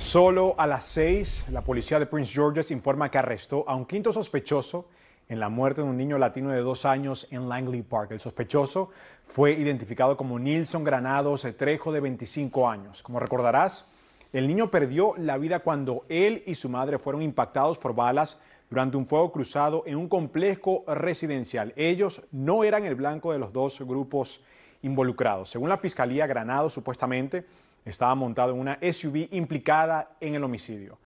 Solo a las seis, la policía de Prince George's informa que arrestó a un quinto sospechoso en la muerte de un niño latino de dos años en Langley Park. El sospechoso fue identificado como Nilson Granados Trejo, de 25 años. Como recordarás, el niño perdió la vida cuando él y su madre fueron impactados por balas durante un fuego cruzado en un complejo residencial. Ellos no eran el blanco de los dos grupos involucrados. Según la Fiscalía, Granado supuestamente estaba montado en una SUV implicada en el homicidio.